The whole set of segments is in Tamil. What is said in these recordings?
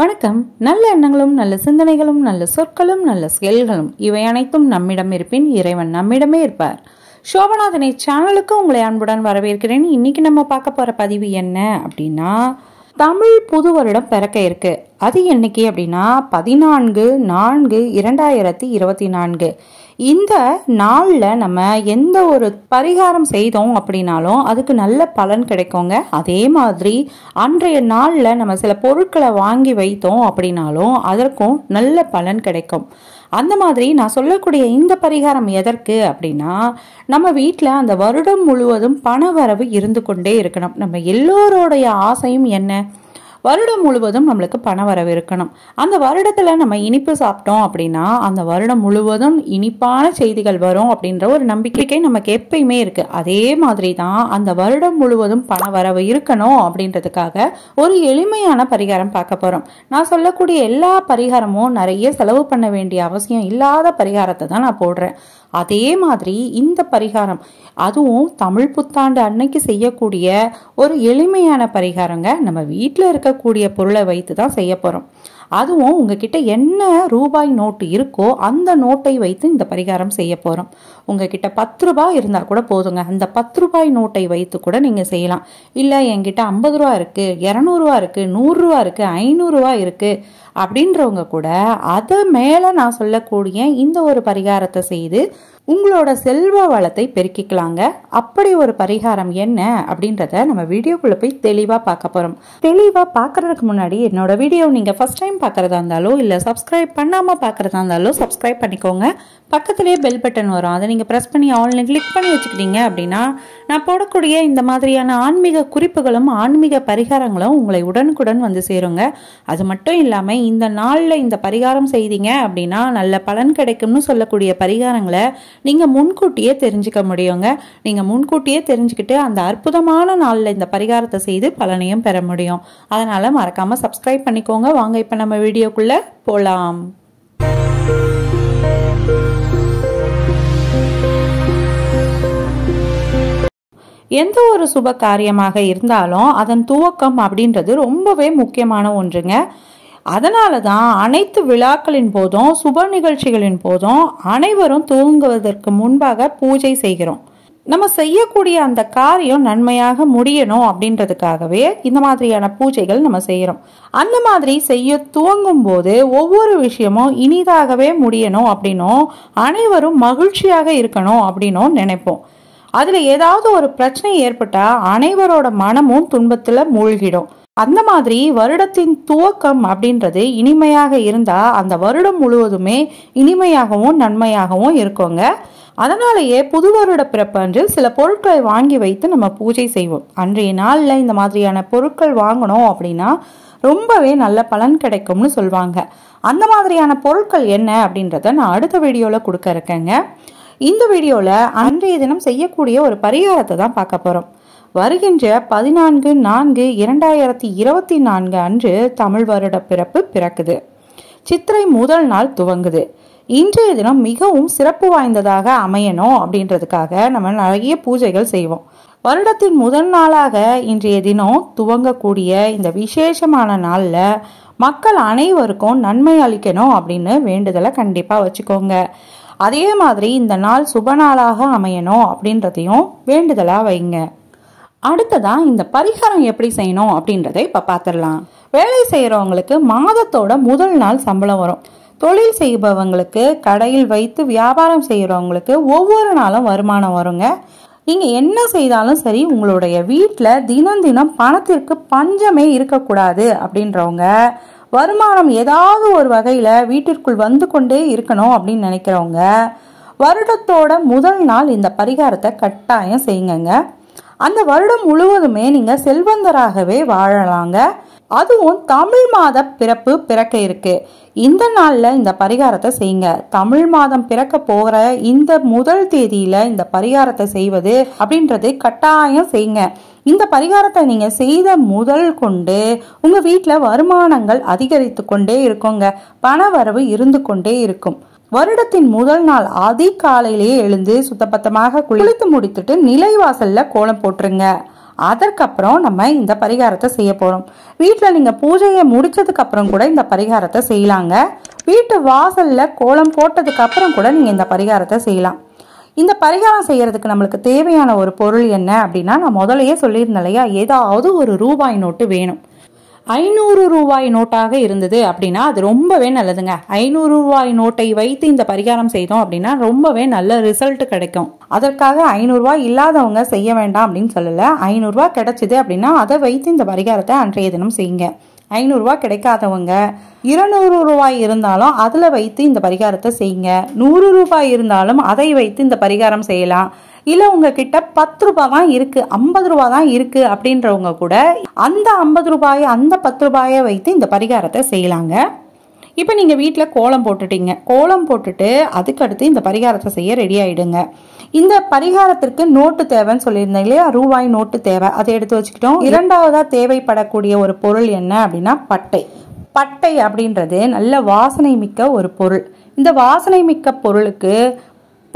வணக்கம் நல்ல எண்ணங்களும் நல்ல சிந்தனைகளும் நல்ல சொற்களும் நல்ல செயல்களும் இவை அனைத்தும் நம்மிடம் இருப்பின் இறைவன் நம்மிடமே இருப்பார் சோபநாதனை சேனலுக்கு உங்களை அன்புடன் வரவேற்கிறேன் இன்றைக்கி நம்ம பார்க்க போகிற பதிவு என்ன அப்படின்னா தமிழ் புது வருடம் பிறக்க இருக்கு அது என்னைக்கு அப்படின்னா பதினான்கு நான்கு இரண்டாயிரத்தி இருபத்தி நான்கு இந்த நாளில் நம்ம எந்த ஒரு பரிகாரம் செய்தோம் அப்படின்னாலும் அதுக்கு நல்ல பலன் கிடைக்குங்க அதே மாதிரி அன்றைய நாளில் நம்ம சில பொருட்களை வாங்கி வைத்தோம் அப்படின்னாலும் அதற்கும் நல்ல பலன் கிடைக்கும் அந்த மாதிரி நான் சொல்லக்கூடிய இந்த பரிகாரம் எதற்கு அப்படின்னா நம்ம வீட்டில் அந்த வருடம் முழுவதும் பண வரவு இருந்து கொண்டே இருக்கணும் நம்ம எல்லோருடைய ஆசையும் என்ன வருடம் முழுவதும் நம்மளுக்கு பண வரவு இருக்கணும் அந்த வருடத்தில் நம்ம இனிப்பு சாப்பிட்டோம் அப்படின்னா அந்த வருடம் முழுவதும் இனிப்பான செய்திகள் வரும் அப்படின்ற ஒரு நம்பிக்கை நமக்கு எப்பயுமே இருக்குது அதே மாதிரி தான் அந்த வருடம் முழுவதும் பண வரவு இருக்கணும் அப்படின்றதுக்காக ஒரு எளிமையான பரிகாரம் பார்க்க போகிறோம் நான் சொல்லக்கூடிய எல்லா பரிகாரமும் நிறைய செலவு பண்ண வேண்டிய அவசியம் இல்லாத பரிகாரத்தை தான் நான் போடுறேன் அதே மாதிரி இந்த பரிகாரம் அதுவும் தமிழ் புத்தாண்டு அன்னைக்கு செய்யக்கூடிய ஒரு எளிமையான பரிகாரங்க நம்ம வீட்டில் இருக்கக்கூடிய பொருளை வைத்து தான் செய்ய போகிறோம் அதுவும் உங்ககிட்ட என்ன ரூபாய் நோட்டு இருக்கோ அந்த நோட்டை வைத்து இந்த பரிகாரம் செய்ய போகிறோம் உங்ககிட்ட பத்து ரூபாய் இருந்தால் கூட போதுங்க அந்த பத்து ரூபாய் நோட்டை வைத்து கூட நீங்கள் செய்யலாம் இல்லை என்கிட்ட ஐம்பது ரூபா இருக்குது இரநூறுவா இருக்குது நூறுரூவா இருக்குது ஐநூறுரூவா இருக்குது அப்படின்றவங்க கூட அது மேலே நான் சொல்லக்கூடிய இந்த ஒரு பரிகாரத்தை செய்து உங்களோட செல்வ வளத்தை பெருக்கிக்கலாங்க அப்படி ஒரு பரிகாரம் என்ன அப்படின்றத நம்ம வீடியோக்குள்ளே போய் தெளிவாக பார்க்க போகிறோம் தெளிவாக பார்க்கறதுக்கு முன்னாடி என்னோட வீடியோ நீங்கள் ஃபஸ்ட் டைம் பார்க்குறதா இருந்தாலோ இல்லை சப்ஸ்கிரைப் பண்ணாமல் பார்க்குறதா இருந்தாலும் சப்ஸ்கிரைப் பண்ணிக்கோங்க பக்கத்துலேயே பெல் பட்டன் வரும் அதை நீங்கள் ப்ரெஸ் பண்ணி ஆன்லைன் கிளிக் பண்ணி வச்சுக்கிட்டீங்க அப்படின்னா நான் போடக்கூடிய இந்த மாதிரியான ஆன்மீக குறிப்புகளும் ஆன்மீக பரிகாரங்களும் உங்களை உடனுக்குடன் வந்து சேருங்க அது மட்டும் இல்லாமல் இந்த நாளில் இந்த பரிகாரம் செய்தீங்க அப்படின்னா நல்ல பலன் கிடைக்கும்னு சொல்லக்கூடிய பரிகாரங்களை நீங்கள் முன்கூட்டியே தெரிஞ்சுக்க முடியுங்க நீங்கள் முன்கூட்டியே தெரிஞ்சுக்கிட்டு அந்த அற்புதமான நாளில் இந்த பரிகாரத்தை செய்து பலனையும் பெற முடியும் அதனால் மறக்காமல் சப்ஸ்கிரைப் பண்ணிக்கோங்க வாங்க இப்போ நம்ம வீடியோக்குள்ளே போகலாம் எந்த ஒரு சுப காரியமாக இருந்தாலும் அதன் துவக்கம் அப்படின்றது ரொம்பவே முக்கியமான ஒன்றுங்க அதனால தான் அனைத்து விழாக்களின் போதும் சுப நிகழ்ச்சிகளின் போதும் அனைவரும் தூங்குவதற்கு முன்பாக பூஜை செய்கிறோம் நம்ம செய்யக்கூடிய அந்த காரியம் நன்மையாக முடியணும் அப்படின்றதுக்காகவே இந்த மாதிரியான பூஜைகள் நம்ம செய்கிறோம் அந்த மாதிரி செய்ய துவங்கும் போது ஒவ்வொரு விஷயமும் இனிதாகவே முடியணும் அப்படின்னும் அனைவரும் மகிழ்ச்சியாக இருக்கணும் அப்படின்னும் நினைப்போம் அதில் ஏதாவது ஒரு பிரச்சனை ஏற்பட்டால் அனைவரோட மனமும் துன்பத்தில் மூழ்கிடும் அந்த மாதிரி வருடத்தின் துவக்கம் அப்படின்றது இனிமையாக இருந்தால் அந்த வருடம் முழுவதுமே இனிமையாகவும் நன்மையாகவும் இருக்குங்க அதனாலேயே புது வருட பிறப்பு அன்று சில பொருட்களை வாங்கி வைத்து நம்ம பூஜை செய்வோம் அன்றைய நாளில் இந்த மாதிரியான பொருட்கள் வாங்கணும் அப்படின்னா ரொம்பவே நல்ல பலன் கிடைக்கும்னு சொல்லுவாங்க அந்த மாதிரியான பொருட்கள் என்ன அப்படின்றத நான் அடுத்த வீடியோவில் கொடுக்க இருக்கேங்க இந்த வீடியோவில் அன்றைய தினம் செய்யக்கூடிய ஒரு பரிகாரத்தை தான் பார்க்க போகிறோம் வருகின்ற பதினான்கு நான்கு இரண்டாயிரத்தி இருபத்தி நான்கு அன்று தமிழ் வருட பிறப்பு பிறக்குது சித்திரை முதல் நாள் துவங்குது இன்றைய தினம் மிகவும் சிறப்பு வாய்ந்ததாக அமையணும் அப்படின்றதுக்காக நம்ம நிறைய பூஜைகள் செய்வோம் வருடத்தின் முதல் நாளாக இன்றைய தினம் துவங்கக்கூடிய இந்த விசேஷமான நாளில் மக்கள் அனைவருக்கும் நன்மை அளிக்கணும் அப்படின்னு வேண்டுதலை கண்டிப்பாக வச்சுக்கோங்க அதே மாதிரி இந்த நாள் சுப நாளாக அமையணும் அப்படின்றதையும் வேண்டுதலாக வைங்க அடுத்ததான் இந்த பரிகாரம் எப்படி செய்யணும் அப்படின்றத இப்போ பார்த்துடலாம் வேலை செய்கிறவங்களுக்கு மாதத்தோட முதல் நாள் சம்பளம் வரும் தொழில் செய்பவங்களுக்கு கடையில் வைத்து வியாபாரம் செய்கிறவங்களுக்கு ஒவ்வொரு நாளும் வருமானம் வருங்க நீங்கள் என்ன செய்தாலும் சரி உங்களுடைய வீட்டில் தினம் தினம் பணத்திற்கு பஞ்சமே இருக்கக்கூடாது அப்படின்றவங்க வருமானம் ஏதாவது ஒரு வகையில் வீட்டிற்குள் வந்து கொண்டே இருக்கணும் அப்படின்னு நினைக்கிறவங்க வருடத்தோட முதல் நாள் இந்த பரிகாரத்தை கட்டாயம் செய்யுங்க அந்த வருடம் முழுவதுமே நீங்கள் செல்வந்தராகவே வாழலாங்க அதுவும் தமிழ் மாத பிறப்பு பிறக்க இருக்கு இந்த நாளில் இந்த பரிகாரத்தை செய்யுங்க தமிழ் மாதம் பிறக்க போகிற இந்த முதல் தேதியில் இந்த பரிகாரத்தை செய்வது அப்படின்றது கட்டாயம் செய்யுங்க இந்த பரிகாரத்தை நீங்கள் செய்த முதல் கொண்டு உங்கள் வீட்டில் வருமானங்கள் அதிகரித்து கொண்டே இருக்குங்க வரவு இருந்து கொண்டே இருக்கும் வருடத்தின் முதல் நாள் அதிகாலையிலேயே காலையிலேயே எழுந்து சுத்தபத்தமாக குளித்து முடித்துட்டு நிலைவாசல்ல கோலம் போட்டுருங்க அதற்கப்புறம் நம்ம இந்த பரிகாரத்தை செய்ய போகிறோம் வீட்டில் நீங்கள் பூஜையை முடித்ததுக்கப்புறம் கூட இந்த பரிகாரத்தை செய்யலாங்க வீட்டு வாசலில் கோலம் போட்டதுக்கப்புறம் கூட நீங்கள் இந்த பரிகாரத்தை செய்யலாம் இந்த பரிகாரம் செய்கிறதுக்கு நம்மளுக்கு தேவையான ஒரு பொருள் என்ன அப்படின்னா நான் முதலையே சொல்லியிருந்தேன் இல்லையா ஏதாவது ஒரு ரூபாய் நோட்டு வேணும் ஐநூறு ரூபாய் நோட்டாக இருந்தது அப்படின்னா அது ரொம்பவே நல்லதுங்க ஐநூறு ரூபாய் நோட்டை வைத்து இந்த பரிகாரம் செய்தோம் அப்படின்னா ரொம்பவே நல்ல ரிசல்ட் கிடைக்கும் அதற்காக ஐநூறுரூவா இல்லாதவங்க செய்ய வேண்டாம் அப்படின்னு சொல்லலை ஐநூறுரூவா கிடைச்சிது அப்படின்னா அதை வைத்து இந்த பரிகாரத்தை அன்றைய தினம் செய்யுங்க ஐநூறுரூவா கிடைக்காதவங்க இருநூறு ரூபாய் இருந்தாலும் அதில் வைத்து இந்த பரிகாரத்தை செய்யுங்க நூறு ரூபாய் இருந்தாலும் அதை வைத்து இந்த பரிகாரம் செய்யலாம் இல்லை உங்ககிட்ட பத்து ரூபாய் தான் இருக்கு ஐம்பது ரூபா தான் இருக்கு அப்படின்றவங்க கூட அந்த ஐம்பது ரூபாயை அந்த பத்து ரூபாயை வைத்து இந்த பரிகாரத்தை செய்யலாங்க இப்போ நீங்கள் வீட்டில் கோலம் போட்டுட்டீங்க கோலம் போட்டுட்டு அதுக்கடுத்து இந்த பரிகாரத்தை செய்ய ரெடி ஆகிடுங்க இந்த பரிகாரத்திற்கு நோட்டு தேவைன்னு சொல்லியிருந்தேன் இல்லையா ரூபாய் நோட்டு தேவை அதை எடுத்து வச்சுக்கிட்டோம் இரண்டாவதாக தேவைப்படக்கூடிய ஒரு பொருள் என்ன அப்படின்னா பட்டை பட்டை அப்படின்றது நல்ல வாசனை மிக்க ஒரு பொருள் இந்த வாசனை மிக்க பொருளுக்கு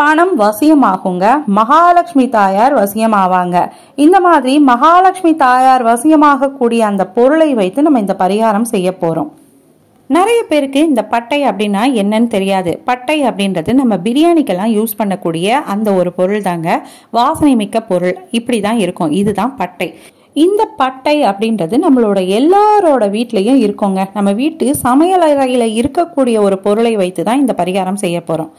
பணம் வசியமாகுங்க மகாலட்சுமி தாயார் வசியமாவாங்க இந்த மாதிரி மகாலட்சுமி தாயார் வசியமாகக்கூடிய அந்த பொருளை வைத்து நம்ம இந்த பரிகாரம் செய்ய போகிறோம் நிறைய பேருக்கு இந்த பட்டை அப்படின்னா என்னன்னு தெரியாது பட்டை அப்படின்றது நம்ம பிரியாணிக்கெல்லாம் யூஸ் பண்ணக்கூடிய அந்த ஒரு பொருள் தாங்க வாசனை மிக்க பொருள் இப்படி தான் இருக்கும் இதுதான் பட்டை இந்த பட்டை அப்படின்றது நம்மளோட எல்லாரோட வீட்லேயும் இருக்கோங்க நம்ம வீட்டு சமையல் அறையில் இருக்கக்கூடிய ஒரு பொருளை வைத்து தான் இந்த பரிகாரம் செய்ய போகிறோம்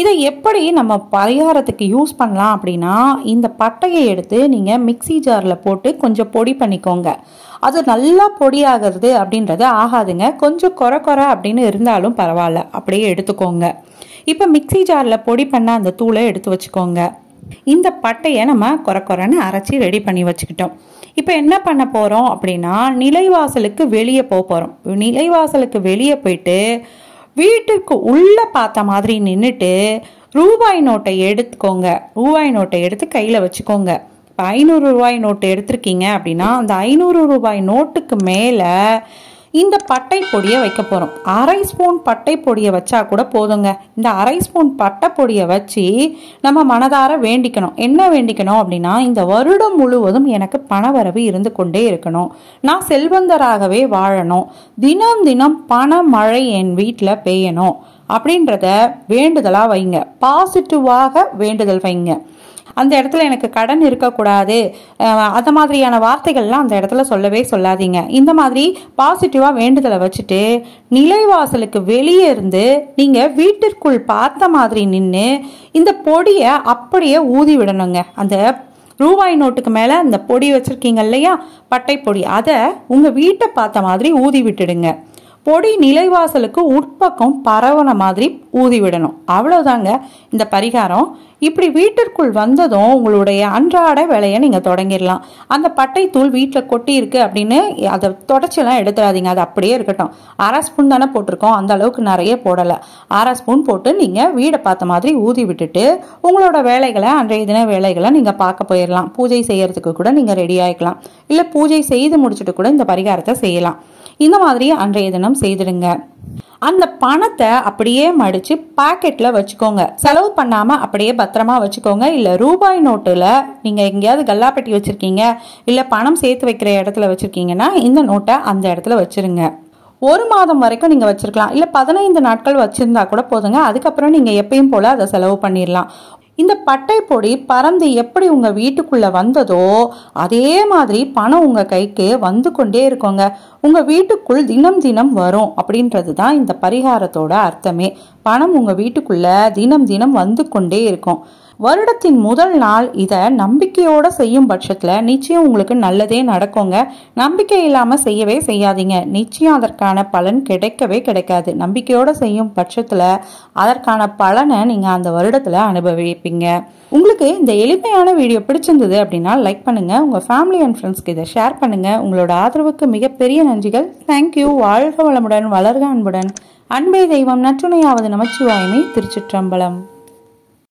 இதை எப்படி நம்ம பரிகாரத்துக்கு யூஸ் பண்ணலாம் அப்படின்னா இந்த பட்டையை எடுத்து நீங்கள் மிக்சி ஜாரில் போட்டு கொஞ்சம் பொடி பண்ணிக்கோங்க அது நல்லா பொடியாகிறது அப்படின்றது ஆகாதுங்க கொஞ்சம் குறை குறை அப்படின்னு இருந்தாலும் பரவாயில்ல அப்படியே எடுத்துக்கோங்க இப்போ மிக்சி ஜாரில் பொடி பண்ண அந்த தூளை எடுத்து வச்சுக்கோங்க இந்த பட்டையை நம்ம குறை குறைன்னு அரைச்சி ரெடி பண்ணி வச்சுக்கிட்டோம் இப்போ என்ன பண்ண போகிறோம் அப்படின்னா நிலைவாசலுக்கு வெளியே போக போகிறோம் நிலைவாசலுக்கு வெளியே போயிட்டு வீட்டுக்கு உள்ளே பார்த்த மாதிரி நின்றுட்டு ரூபாய் நோட்டை எடுத்துக்கோங்க ரூபாய் நோட்டை எடுத்து கையில் வச்சுக்கோங்க இப்போ ஐநூறு ரூபாய் நோட்டு எடுத்திருக்கீங்க அப்படின்னா அந்த ஐநூறு ரூபாய் நோட்டுக்கு மேலே இந்த பட்டை பொடியை வைக்க போகிறோம் அரை ஸ்பூன் பட்டை பொடியை வச்சா கூட போதுங்க இந்த அரை ஸ்பூன் பட்டை பொடியை வச்சு நம்ம மனதார வேண்டிக்கணும் என்ன வேண்டிக்கணும் அப்படின்னா இந்த வருடம் முழுவதும் எனக்கு பணவரவு இருந்து கொண்டே இருக்கணும் நான் செல்வந்தராகவே வாழணும் தினம் தினம் பண மழை என் வீட்டில் பெய்யணும் அப்படின்றத வேண்டுதலாக வைங்க பாசிட்டிவாக வேண்டுதல் வைங்க அந்த இடத்துல எனக்கு கடன் இருக்கக்கூடாது அந்த மாதிரியான வார்த்தைகள்லாம் அந்த இடத்துல சொல்லவே சொல்லாதீங்க இந்த மாதிரி பாசிட்டிவாக வேண்டுதலை வச்சுட்டு நிலைவாசலுக்கு வெளியே இருந்து நீங்கள் வீட்டிற்குள் பார்த்த மாதிரி நின்று இந்த பொடியை அப்படியே ஊதி விடணுங்க அந்த ரூபாய் நோட்டுக்கு மேலே அந்த பொடி வச்சுருக்கீங்க இல்லையா பட்டை பொடி அதை உங்கள் வீட்டை பார்த்த மாதிரி ஊதி விட்டுடுங்க பொடி நிலைவாசலுக்கு உட்பக்கம் பரவன மாதிரி ஊதி விடணும் அவ்வளோதாங்க இந்த பரிகாரம் இப்படி வீட்டிற்குள் வந்ததும் உங்களுடைய அன்றாட வேலையை நீங்கள் தொடங்கிடலாம் அந்த பட்டைத்தூள் வீட்டில் கொட்டியிருக்கு அப்படின்னு அதை தொடச்செல்லாம் எடுத்துடாதீங்க அது அப்படியே இருக்கட்டும் அரை ஸ்பூன் தானே போட்டிருக்கோம் அந்த அளவுக்கு நிறைய போடலை அரை ஸ்பூன் போட்டு நீங்கள் வீடை பார்த்த மாதிரி ஊதி விட்டுட்டு உங்களோட வேலைகளை அன்றைய தின வேலைகளை நீங்கள் பார்க்க போயிடலாம் பூஜை செய்கிறதுக்கு கூட நீங்கள் ரெடி ஆகிக்கலாம் இல்லை பூஜை செய்து முடிச்சுட்டு கூட இந்த பரிகாரத்தை செய்யலாம் இந்த மாதிரி அன்றைய தினம் செய்திடுங்க அந்த பணத்தை அப்படியே மடித்து பாக்கெட்டில் வச்சுக்கோங்க செலவு பண்ணாமல் அப்படியே பத்திரமா வச்சுக்கோங்க இல்லை ரூபாய் நோட்டில் நீங்கள் எங்கேயாவது கல்லாப்பட்டி வச்சுருக்கீங்க இல்லை பணம் சேர்த்து வைக்கிற இடத்துல வச்சுருக்கீங்கன்னா இந்த நோட்டை அந்த இடத்துல வச்சுருங்க ஒரு மாதம் வரைக்கும் நீங்கள் வச்சுருக்கலாம் இல்லை பதினைந்து நாட்கள் வச்சுருந்தா கூட போதுங்க அதுக்கப்புறம் நீங்கள் எப்பயும் போல் அதை செலவு பண்ணிடலாம் இந்த பட்டை பொடி பறந்து எப்படி உங்கள் வீட்டுக்குள்ளே வந்ததோ அதே மாதிரி பணம் உங்கள் கைக்கு வந்து கொண்டே இருக்கோங்க உங்கள் வீட்டுக்குள் தினம் தினம் வரும் அப்படின்றது தான் இந்த பரிகாரத்தோட அர்த்தமே பணம் உங்கள் வீட்டுக்குள்ளே தினம் தினம் வந்து கொண்டே இருக்கும் வருடத்தின் முதல் நாள் இதை நம்பிக்கையோடு செய்யும் பட்சத்தில் நிச்சயம் உங்களுக்கு நல்லதே நடக்குங்க நம்பிக்கை இல்லாமல் செய்யவே செய்யாதீங்க நிச்சயம் அதற்கான பலன் கிடைக்கவே கிடைக்காது நம்பிக்கையோடு செய்யும் பட்சத்தில் அதற்கான பலனை நீங்கள் அந்த வருடத்தில் அனுபவிப்பீங்க உங்களுக்கு இந்த எளிமையான வீடியோ பிடிச்சிருந்தது அப்படின்னா லைக் பண்ணுங்கள் உங்கள் ஃபேமிலி அண்ட் ஃப்ரெண்ட்ஸ்க்கு இதை ஷேர் பண்ணுங்கள் உங்களோட ஆதரவுக்கு மிகப்பெரிய நன்றிகள் தேங்க்யூ வாழ்க வளமுடன் வளர்க அன்புடன் அன்பே தெய்வம் நற்றுணையாவது நமச்சிவாயமே திருச்சிற்றம்பலம்